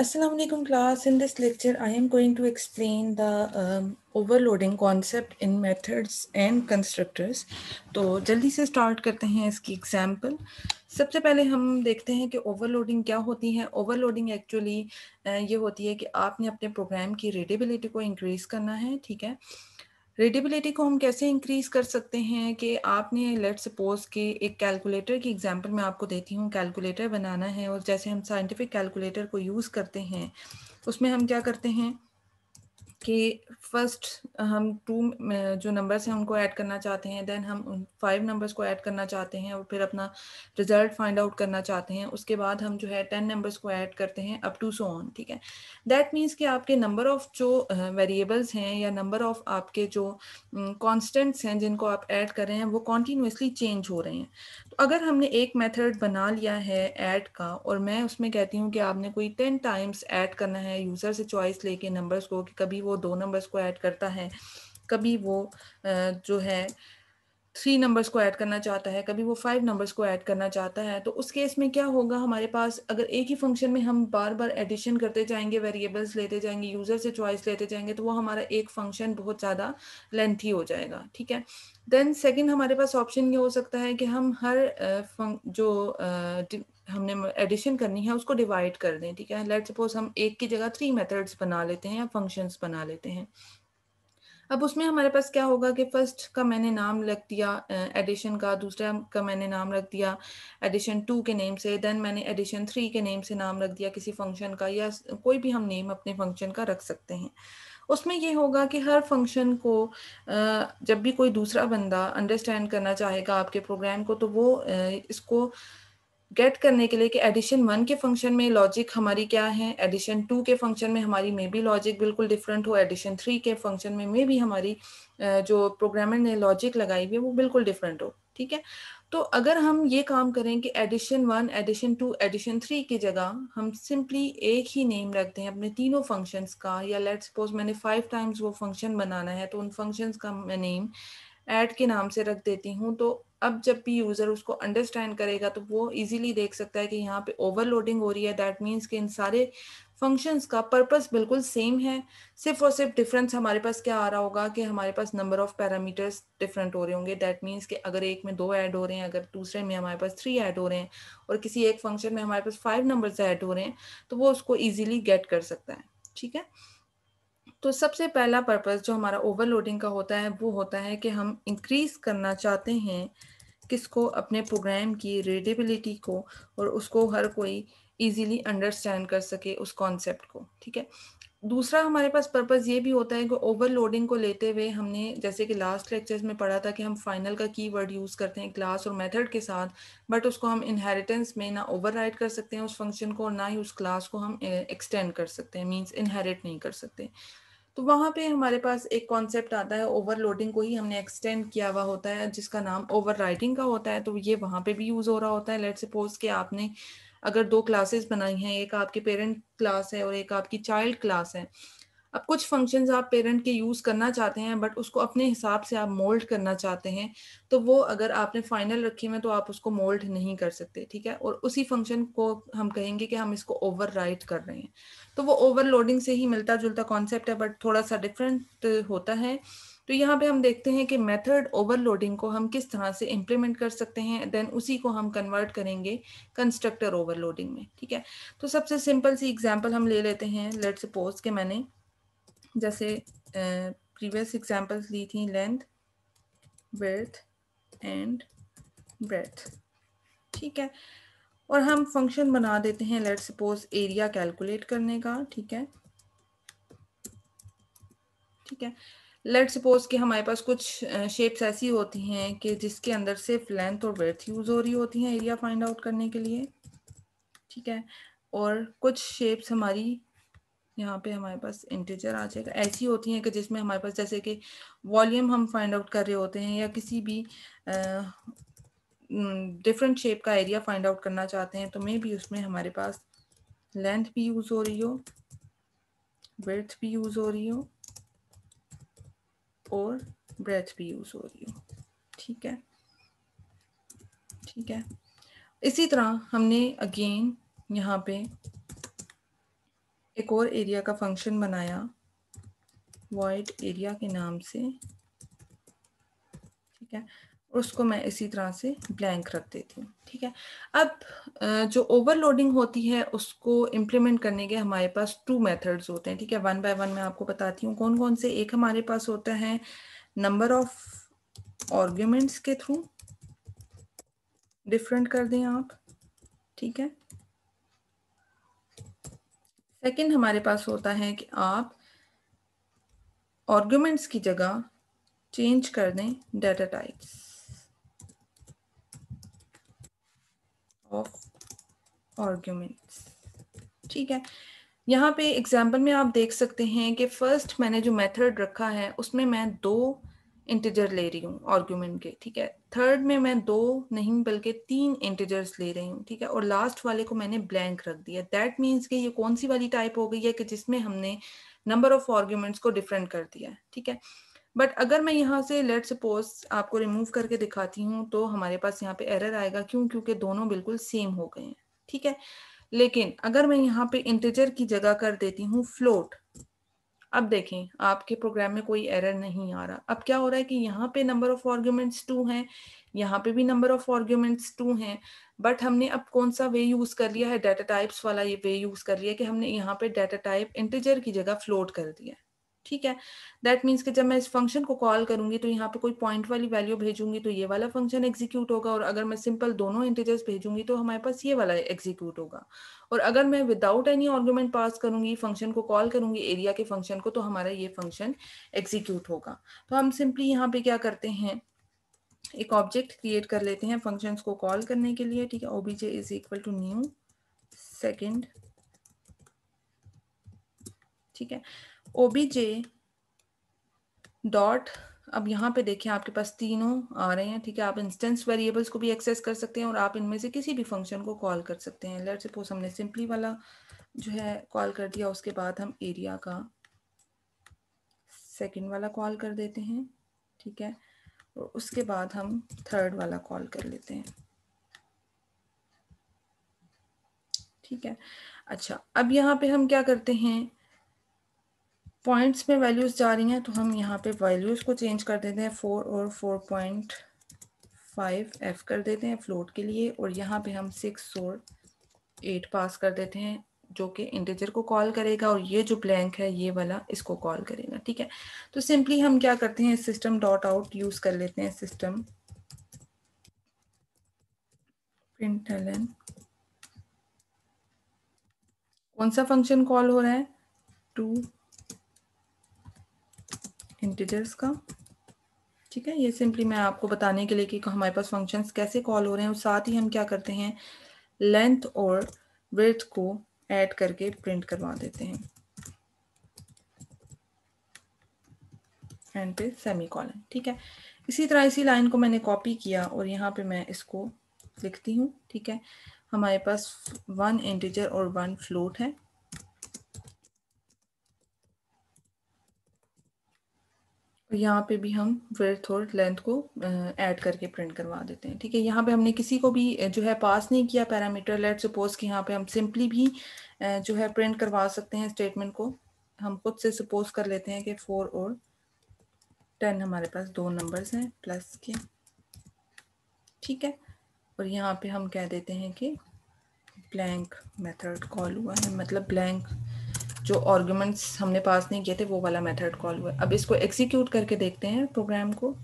Assalamu alaikum class. In this lecture, I am going to explain the um, overloading concept in methods and constructors. to jaldi se start karte hain iski example. सबसे पहले हम देखते हैं कि overloading क्या होती है Overloading actually ये होती है कि आपने अपने program की readability को increase करना है ठीक है रेडिबिलिटी को हम कैसे इंक्रीज कर सकते हैं कि आपने लेट सपोज के एक कैलकुलेटर की एग्जांपल मैं आपको देती हूँ कैलकुलेटर बनाना है और जैसे हम साइंटिफिक कैलकुलेटर को यूज़ करते हैं उसमें हम क्या करते हैं कि फर्स्ट हम टू जो नंबर्स हैं उनको ऐड करना चाहते हैं देन हम फाइव नंबर्स को ऐड करना चाहते हैं और फिर अपना रिजल्ट फाइंड आउट करना चाहते हैं उसके बाद हम जो है टेन नंबर्स को ऐड करते हैं अप टू सो ऑन ठीक है दैट मीन्स कि आपके नंबर ऑफ जो वेरिएबल्स हैं या नंबर ऑफ आपके जो कॉन्स्टेंट्स हैं जिनको आप ऐड कर रहे हैं वो कॉन्टीन्यूसली चेंज हो रहे हैं अगर हमने एक मेथड बना लिया है ऐड का और मैं उसमें कहती हूँ कि आपने कोई टेन टाइम्स ऐड करना है यूज़र से चॉइस लेके नंबर्स को कि कभी वो दो नंबर्स को ऐड करता है कभी वो जो है थ्री नंबर्स को ऐड करना चाहता है कभी वो फाइव नंबर्स को ऐड करना चाहता है तो उस केस में क्या होगा हमारे पास अगर एक ही फंक्शन में हम बार बार एडिशन करते जाएंगे वेरिएबल्स लेते जाएंगे यूज़र से चॉइस लेते जाएंगे तो वो हमारा एक फंक्शन बहुत ज़्यादा लेंथी हो जाएगा ठीक है देन सेकेंड हमारे पास ऑप्शन ये हो सकता है कि हम हर फंक जो हमने एडिशन करनी है उसको डिवाइड कर दें ठीक है लेट सपोज हम एक की जगह थ्री मेथड्स बना लेते हैं या फंक्शंस बना लेते हैं अब उसमें हमारे पास क्या होगा कि फर्स्ट का मैंने नाम रख दिया एडिशन का दूसरा का मैंने नाम रख दिया एडिशन टू के नेम से देन मैंने एडिशन थ्री के नेम से नाम रख दिया किसी फंक्शन का या कोई भी हम नेम अपने फंक्शन का रख सकते हैं उसमें ये होगा कि हर फंक्शन को जब भी कोई दूसरा बंदा अंडरस्टैंड करना चाहेगा आपके प्रोग्राम को तो वो इसको गेट करने के लिए कि एडिशन वन के फंक्शन में लॉजिक हमारी क्या है एडिशन टू के फंक्शन में हमारी मे बी लॉजिक बिल्कुल डिफरेंट हो एडिशन थ्री के फंक्शन में मे बी हमारी जो प्रोग्रामर ने लॉजिक लगाई हुई है वो बिल्कुल डिफरेंट हो ठीक है तो अगर हम ये काम करें कि addition one addition two addition three की जगह हम सिंपली एक ही नेम रखते हैं अपने तीनों फंक्शंस का या लेट सपोज मैंने फाइव टाइम्स वो फंक्शन बनाना है तो उन फंक्शंस का नेम ऐड के नाम से रख देती हूँ तो अब जब भी यूज़र उसको अंडरस्टैंड करेगा तो वो इजीली देख सकता है कि यहाँ पे ओवरलोडिंग हो रही है दैट मीन्स कि इन सारे फंक्शंस का पर्पस बिल्कुल सेम है सिर्फ और सिर्फ डिफरेंस हमारे पास क्या आ रहा होगा कि हमारे पास नंबर ऑफ पैरामीटर्स डिफरेंट हो रहे होंगे दैट मीन्स कि अगर एक में दो ऐड हो रहे हैं अगर दूसरे में हमारे पास थ्री ऐड हो रहे हैं और किसी एक फंक्शन में हमारे पास फाइव नंबर्स ऐड हो रहे हैं तो वो उसको ईजिली गेट कर सकता है ठीक है तो सबसे पहला पर्पज़ जो हमारा ओवरलोडिंग का होता है वो होता है कि हम इंक्रीज़ करना चाहते हैं किसको अपने प्रोग्राम की रेडेबिलिटी को और उसको हर कोई इजीली अंडरस्टैंड कर सके उस कॉन्सेप्ट को ठीक है दूसरा हमारे पास पर्पज़ ये भी होता है कि ओवरलोडिंग को लेते हुए हमने जैसे कि लास्ट लेक्चर्स में पढ़ा था कि हम फाइनल का की वर्ड यूज़ करते हैं क्लास और मेथड के साथ बट उसको हम इनहेरिटेंस में ना ओवर कर सकते हैं उस फंक्शन को और ना ही उस क्लास को हम एक्सटेंड कर सकते हैं मीन्स इनहेरिट नहीं कर सकते तो वहाँ पे हमारे पास एक कॉन्सेप्ट आता है ओवरलोडिंग को ही हमने एक्सटेंड किया हुआ होता है जिसका नाम ओवरराइडिंग का होता है तो ये वहां पे भी यूज़ हो रहा होता है लेट सपोज कि आपने अगर दो क्लासेस बनाई हैं एक आपके पेरेंट क्लास है और एक आपकी चाइल्ड क्लास है अब कुछ फंक्शंस आप पेरेंट के यूज़ करना चाहते हैं बट उसको अपने हिसाब से आप मोल्ड करना चाहते हैं तो वो अगर आपने फाइनल रखी में तो आप उसको मोल्ड नहीं कर सकते ठीक है और उसी फंक्शन को हम कहेंगे कि हम इसको ओवर कर रहे हैं तो वो ओवरलोडिंग से ही मिलता जुलता कॉन्सेप्ट है बट थोड़ा सा डिफरेंट होता है तो यहाँ पे हम देखते हैं कि मेथड ओवरलोडिंग को हम किस तरह से इम्प्लीमेंट कर सकते हैं देन उसी को हम कन्वर्ट करेंगे कंस्ट्रक्टर ओवरलोडिंग में ठीक है तो सबसे सिंपल सी एग्जांपल हम ले लेते हैं लेट सपोज के मैंने जैसे प्रीवियस एग्जांपल्स ली थी लेंथ विर्थ एंड ब्रेथ ठीक है और हम फंक्शन बना देते हैं लेट सपोज एरिया कैलकुलेट करने का ठीक है ठीक है लेट सपोज कि हमारे पास कुछ शेप्स ऐसी होती हैं कि जिसके अंदर सिर्फ लेंथ और ब्रेथ यूज़ हो रही होती हैं एरिया फाइंड आउट करने के लिए ठीक है और कुछ शेप्स हमारी यहाँ पे हमारे पास इंटीजर आ जाएगा ऐसी होती हैं कि जिसमें हमारे पास जैसे कि वॉल्यूम हम फाइंड आउट कर रहे होते हैं या किसी भी डिफरेंट शेप का एरिया फाइंड आउट करना चाहते हैं तो मे भी उसमें हमारे पास लेंथ भी यूज़ हो रही हो ब्रेथ भी यूज़ हो रही हो और ब्रेथ भी यूज़ हो रही हो ठीक है ठीक है इसी तरह हमने अगेन यहाँ पे एक और एरिया का फंक्शन बनाया वाइड एरिया के नाम से ठीक है और उसको मैं इसी तरह से ब्लैंक रख देती हूँ ठीक है अब जो ओवरलोडिंग होती है उसको इम्प्लीमेंट करने के हमारे पास टू मेथड्स होते हैं ठीक है वन बाय वन मैं आपको बताती हूँ कौन कौन से एक हमारे पास होता है नंबर ऑफ ऑर्ग्यूमेंट्स के थ्रू डिफरेंट कर दें आप ठीक है सेकंड हमारे पास होता है कि आप ऑर्ग्यूमेंट्स की जगह चेंज कर दें डेटा टाइप्स ऑफ ऑर्ग्यूमेंट्स ठीक है यहाँ पे एग्जाम्पल में आप देख सकते हैं कि फर्स्ट मैंने जो मेथड रखा है उसमें मैं दो इंटीजर ले रही हूँ आर्ग्यूमेंट के ठीक है थर्ड में मैं दो नहीं बल्कि तीन इंटीजर्स ले रही हूँ ठीक है और लास्ट वाले को मैंने ब्लैंक रख दिया दैट मीन्स कि ये कौन सी वाली टाइप हो गई है कि जिसमें हमने नंबर ऑफ आर्ग्यूमेंट्स को डिफरेंट कर दिया ठीक है बट अगर मैं यहाँ से लेट सपोज आपको रिमूव करके दिखाती हूँ तो हमारे पास यहाँ पे एरर आएगा क्यों क्योंकि दोनों बिल्कुल सेम हो गए हैं ठीक है लेकिन अगर मैं यहाँ पे इंटीजर की जगह कर देती हूँ फ्लोट अब देखें आपके प्रोग्राम में कोई एरर नहीं आ रहा अब क्या हो रहा है कि यहाँ पे नंबर ऑफ आर्ग्यूमेंट्स टू हैं यहाँ पे भी नंबर ऑफ आर्ग्यूमेंट्स टू हैं बट हमने अब कौन सा वे यूज़ कर लिया है डाटा टाइप्स वाला ये वे यूज़ कर लिया कि हमने यहाँ पे डाटा टाइप इंटीजर की जगह फ्लोट कर दिया है ठीक है दैट मीन्स कि जब मैं इस फंक्शन को कॉल करूंगी तो यहाँ पे कोई पॉइंट वाली वैल्यू भेजूंगी तो ये वाला फंक्शन एग्जीक्यूट होगा और अगर मैं सिंपल दोनों इंटीजर्स भेजूंगी तो हमारे पास ये वाला एग्जीक्यूट होगा और अगर मैं विदाउट एनी आर्ग्यूमेंट पास करूंगी फंक्शन को कॉल करूंगी एरिया के फंक्शन को तो हमारा ये फंक्शन एग्जीक्यूट होगा तो हम सिंपली यहाँ पे क्या करते हैं एक ऑब्जेक्ट क्रिएट कर लेते हैं फंक्शन को कॉल करने के लिए ठीक है OBJ is equal to new second ठीक है ओबीजे डॉट अब यहाँ पे देखिए आपके पास तीनों आ रहे हैं ठीक है आप इंस्टेंस वेरिएबल्स को भी एक्सेस कर सकते हैं और आप इनमें से किसी भी फंक्शन को कॉल कर सकते हैं लेट सपोज हमने सिंपली वाला जो है कॉल कर दिया उसके बाद हम एरिया का सेकंड वाला कॉल कर देते हैं ठीक है और उसके बाद हम थर्ड वाला कॉल कर लेते हैं ठीक है अच्छा अब यहाँ पे हम क्या करते हैं पॉइंट्स में वैल्यूज जा रही हैं तो हम यहाँ पे वैल्यूज को चेंज कर देते हैं फोर और फोर पॉइंट फाइव एफ कर देते हैं फ्लोट के लिए और यहाँ पे हम सिक्स और एट पास कर देते हैं जो कि इंटीजर को कॉल करेगा और ये जो ब्लैंक है ये वाला इसको कॉल करेगा ठीक है तो सिंपली हम क्या करते हैं सिस्टम डॉट आउट यूज कर लेते हैं सिस्टम प्रिंट एलन कौन सा फंक्शन कॉल हो रहा है टू इंटीजर्स का ठीक है ये सिंपली मैं आपको बताने के लिए कि हमारे पास फंक्शंस कैसे कॉल हो रहे हैं और साथ ही हम क्या करते हैं लेंथ और ब्रेथ को ऐड करके प्रिंट करवा देते हैं एंड पे सेमी कॉलन ठीक है इसी तरह इसी लाइन को मैंने कॉपी किया और यहाँ पे मैं इसको लिखती हूँ ठीक है हमारे पास वन इंटीजर और वन फ्लोट है तो यहाँ पे भी हम विर्थ और लेंथ को ऐड करके प्रिंट करवा देते हैं ठीक है यहाँ पे हमने किसी को भी जो है पास नहीं किया पैरामीटर लेट सपोज कि यहाँ पे हम सिंपली भी जो है प्रिंट करवा सकते हैं स्टेटमेंट को हम खुद से सपोज कर लेते हैं कि फोर और टेन हमारे पास दो नंबर्स हैं प्लस के ठीक है और यहाँ पे हम कह देते हैं कि ब्लैंक मेथड कॉल हुआ है मतलब ब्लैंक जो आर्ग्यूमेंट्स हमने पास नहीं किए थे वो वाला मेथड कॉल हुआ अब इसको एग्जीक्यूट करके देखते हैं प्रोग्राम को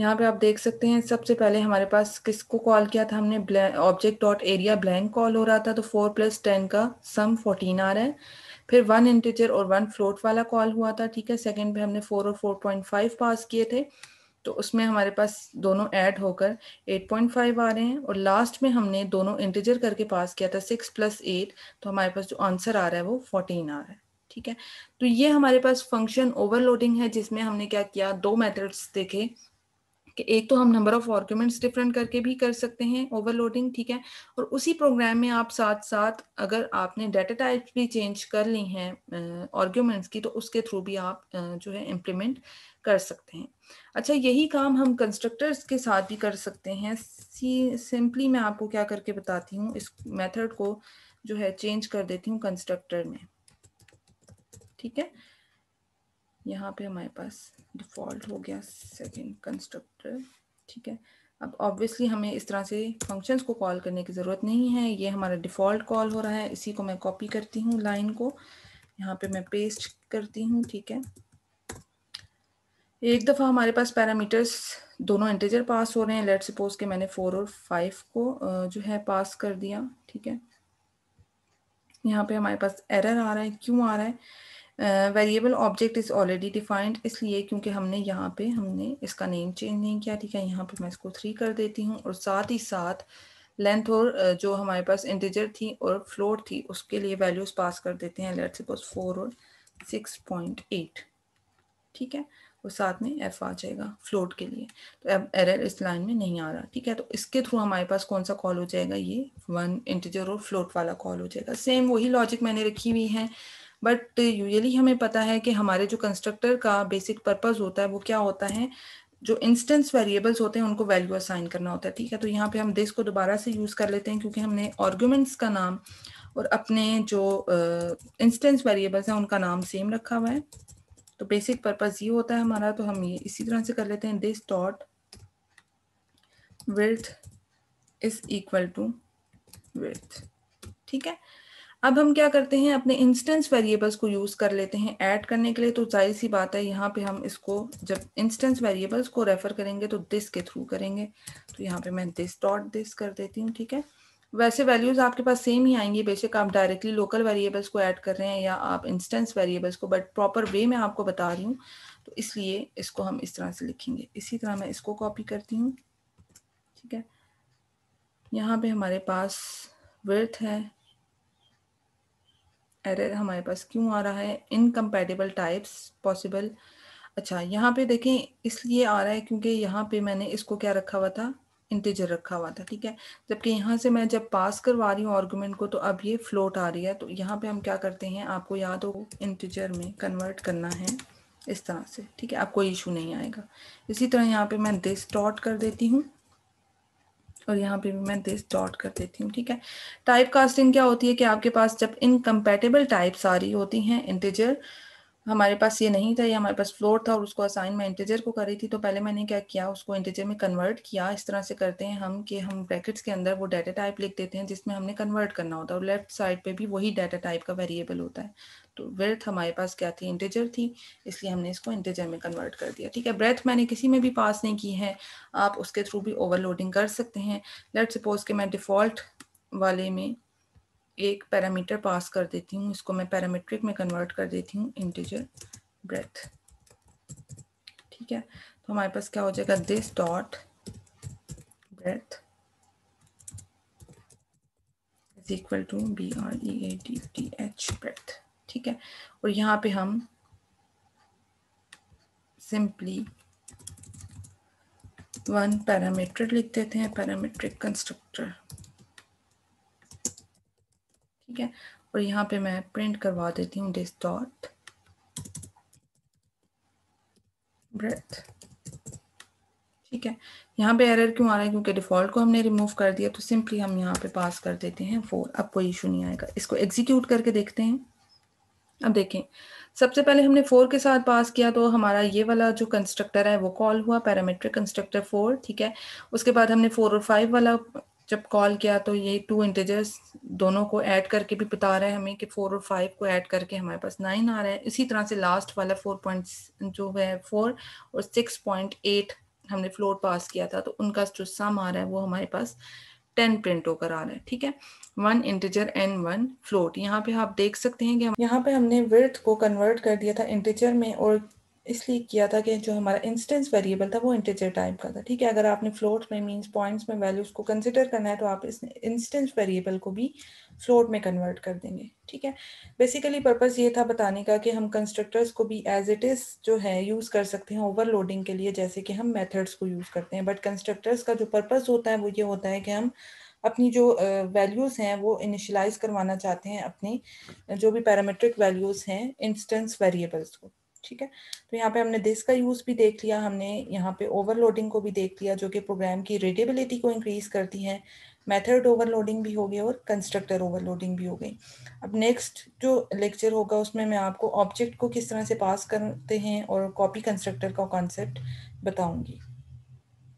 यहाँ पे आप देख सकते हैं सबसे पहले हमारे पास किसको कॉल किया था हमने object dot area blank call हो रहा था तो फोर प्लस टेन का सम फोर्टीन आ रहा है फिर वन इंटीजर और वन फ्लोट वाला कॉल हुआ था ठीक है सेकंड पे हमने फोर और फोर पॉइंट फाइव पास किए थे तो उसमें हमारे पास दोनों ऐड होकर 8.5 आ रहे हैं और लास्ट में हमने दोनों इंटीजर करके पास किया था सिक्स प्लस एट तो हमारे पास जो आंसर आ रहा है वो 14 आ रहा है ठीक है तो ये हमारे पास फंक्शन ओवरलोडिंग है जिसमें हमने क्या किया दो मेथड्स देखे कि एक तो हम नंबर ऑफ आर्ग्यूमेंट्स डिफरेंट करके भी कर सकते हैं ओवरलोडिंग ठीक है और उसी प्रोग्राम में आप साथ साथ अगर आपने डाटा टाइप भी चेंज कर ली हैं आर्ग्यूमेंट्स की तो उसके थ्रू भी आप जो है इम्प्लीमेंट कर सकते हैं अच्छा यही काम हम कंस्ट्रक्टर्स के साथ भी कर सकते हैं सी सिंपली मैं आपको क्या करके बताती हूँ इस मेथड को जो है चेंज कर देती हूँ कंस्ट्रक्टर में ठीक है यहाँ पे हमारे पास डिफ़ॉल्ट हो गया सेकंड कंस्ट्रक्टर ठीक है अब ऑब्वियसली हमें इस तरह से फंक्शंस को कॉल करने की ज़रूरत नहीं है ये हमारा डिफ़ॉल्ट कॉल हो रहा है इसी को मैं कॉपी करती हूँ लाइन को यहाँ पे मैं पेस्ट करती हूँ ठीक है एक दफ़ा हमारे पास पैरामीटर्स दोनों इंटीजर पास हो रहे हैं लेट सपोज के मैंने फोर और फाइव को जो है पास कर दिया ठीक है यहाँ पे हमारे पास एरर आ रहा है क्यों आ रहा है variable object is already defined इसलिए क्योंकि हमने यहाँ पे हमने इसका नेम चेंज नहीं किया ठीक है यहाँ पे मैं इसको थ्री कर देती हूँ और साथ ही साथ लेंथ और जो हमारे पास इंटीजर थी और फ्लोर थी उसके लिए वैल्यूज़ पास कर देते हैं लेट सपोज फोर और सिक्स पॉइंट एट ठीक है वो साथ में एफ आ जाएगा फ्लोट के लिए तो अब एरर इस लाइन में नहीं आ रहा ठीक है तो इसके थ्रू हमारे पास कौन सा कॉल हो जाएगा ये वन इंटीजर और फ्लोट वाला कॉल हो जाएगा सेम वही लॉजिक मैंने रखी हुई है बट यूजली हमें पता है कि हमारे जो कंस्ट्रक्टर का बेसिक पर्पज़ होता है वो क्या होता है जो इंस्टेंस वेरिएबल्स होते हैं उनको वैल्यू असाइन करना होता है ठीक है तो यहाँ पे हम दिस को दोबारा से यूज़ कर लेते हैं क्योंकि हमने आर्ग्यूमेंट्स का नाम और अपने जो इंस्टेंस uh, वेरिएबल्स हैं उनका नाम सेम रखा हुआ है तो बेसिक पर्पज़ ये होता है हमारा तो हम ये इसी तरह से कर लेते हैं this dot with is equal to with ठीक है अब हम क्या करते हैं अपने इंस्टेंस वेरिएबल्स को यूज़ कर लेते हैं ऐड करने के लिए तो जाहिर सी बात है यहाँ पे हम इसको जब इंस्टेंस वेरिएबल्स को रेफ़र करेंगे तो दिस के थ्रू करेंगे तो यहाँ पे मैं दिस डॉट दिस कर देती हूँ ठीक है वैसे वैल्यूज आपके पास सेम ही आएंगी बेशक आप डायरेक्टली लोकल वेरिएबल्स को ऐड कर रहे हैं या आप इंस्टेंस वेरिएबल्स को बट प्रॉपर वे में आपको बता रही हूँ तो इसलिए इसको हम इस तरह से लिखेंगे इसी तरह मैं इसको कॉपी करती हूँ ठीक है यहाँ पे हमारे पास वर्थ है एरर हमारे पास क्यों आ रहा है इनकम्पेटेबल टाइप्स पॉसिबल अच्छा यहाँ पे देखें इसलिए आ रहा है क्योंकि यहाँ पे मैंने इसको क्या रखा हुआ था इंटीजर रखा हुआ था ठीक है जबकि यहाँ से मैं जब पास करवा रही हूँ आर्गुमेंट को तो अब ये फ्लोट आ रही है तो यहाँ पे हम क्या करते हैं आपको याद हो इंटीजर में कन्वर्ट करना है इस तरह से ठीक है आप कोई इशू नहीं आएगा इसी तरह यहाँ पे मैं दिस डॉट कर देती हूँ और यहाँ पे भी मैं दिस डॉट कर देती हूँ ठीक है टाइप कास्टिंग क्या होती है कि आपके पास जब इनकम्पेटेबल टाइप्स आ रही होती हैं इंटीजर हमारे पास ये नहीं था ये हमारे पास फ्लोर था और उसको असाइन मैं इंटीजर को करी थी तो पहले मैंने क्या किया उसको इंटीजर में कन्वर्ट किया इस तरह से करते हैं हम कि हम ब्रैकेट्स के अंदर वो डाटा टाइप लिख देते हैं जिसमें हमने कन्वर्ट करना होता है और लेफ्ट साइड पे भी वही डाटा टाइप का वेरिएबल होता है तो विर्थ हमारे पास क्या थी इंटीजर थी इसलिए हमने इसको इंटीजर में कन्वर्ट कर दिया ठीक है ब्रेथ मैंने किसी में भी पास नहीं की है आप उसके थ्रू भी ओवरलोडिंग कर सकते हैं लेट सपोज के मैं डिफ़ॉल्ट वाले में एक पैरामीटर पास कर देती हूँ इसको मैं पैरामीट्रिक में कन्वर्ट कर देती हूँ इंटीजर ब्रेथ ठीक है तो हमारे पास क्या हो जाएगा this dot breadth is equal to B R E A D T H breadth ठीक है और यहाँ पे हम सिंपली वन पैरामीटर लिख देते हैं पैरामीट्रिक कंस्ट्रक्टर ठीक है और यहाँ पे मैं प्रिंट करवा देती हूँ डॉट ब्रेथ ठीक है यहाँ पे एरर क्यों आ रहा है क्योंकि डिफ़ॉल्ट को हमने रिमूव कर दिया तो सिंपली हम यहाँ पे पास कर देते हैं फोर अब कोई इशू नहीं आएगा इसको एग्जीक्यूट करके देखते हैं अब देखें सबसे पहले हमने फोर के साथ पास किया तो हमारा ये वाला जो कंस्ट्रक्टर है वो कॉल हुआ पैरामेट्रिक कंस्ट्रक्टर फोर ठीक है उसके बाद हमने फोर और फाइव वाला जब कॉल किया तो ये टू इंटेजर्स दोनों को ऐड करके भी बता रहा है हमें कि फोर और फाइव को ऐड करके हमारे पास नाइन आ रहा है इसी तरह से लास्ट वाला फोर पॉइंट जो है फोर और सिक्स पॉइंट एट हमने फ्लोर पास किया था तो उनका जो सम आ रहा है वो हमारे पास टेन प्रिंट होकर आ रहा है ठीक है one integer and one float यहाँ पे आप देख सकते हैं कि यहाँ पे हमने वर्थ को कन्वर्ट कर दिया था इंटीजर में और इसलिए किया था कि जो हमारा इंस्टेंस वेरिएबल था वो इंटीजर टाइप का था ठीक है अगर आपने फ्लोट में मींस पॉइंट्स में वैल्यूज़ को कंसिडर करना है तो आप इस इंस्टेंस वेरिएबल को भी फ्लोट में कन्वर्ट कर देंगे ठीक है बेसिकली पर्पस ये था बताने का कि हम कंस्ट्रक्टर्स को भी एज इट इज़ जो है यूज़ कर सकते हैं ओवरलोडिंग के लिए जैसे कि हम मेथड्स को यूज़ करते हैं बट कंस्ट्रक्टर्स का जो पर्पज़ होता है वो ये होता है कि हम अपनी जो वैल्यूज़ हैं वो इनिशलाइज करवाना चाहते हैं अपने जो भी पैरामेट्रिक वैल्यूज़ हैं इंस्टेंस वेरिएबल्स को ठीक है तो यहाँ पे हमने दिस का यूज भी देख लिया हमने यहाँ पे ओवरलोडिंग को भी देख लिया जो कि प्रोग्राम की रीडेबिलिटी को इंक्रीज करती है मेथड ओवरलोडिंग भी हो गई और कंस्ट्रक्टर ओवरलोडिंग भी हो गई अब नेक्स्ट जो लेक्चर होगा उसमें मैं आपको ऑब्जेक्ट को किस तरह से पास करते हैं और कॉपी कंस्ट्रक्टर का कॉन्सेप्ट बताऊंगी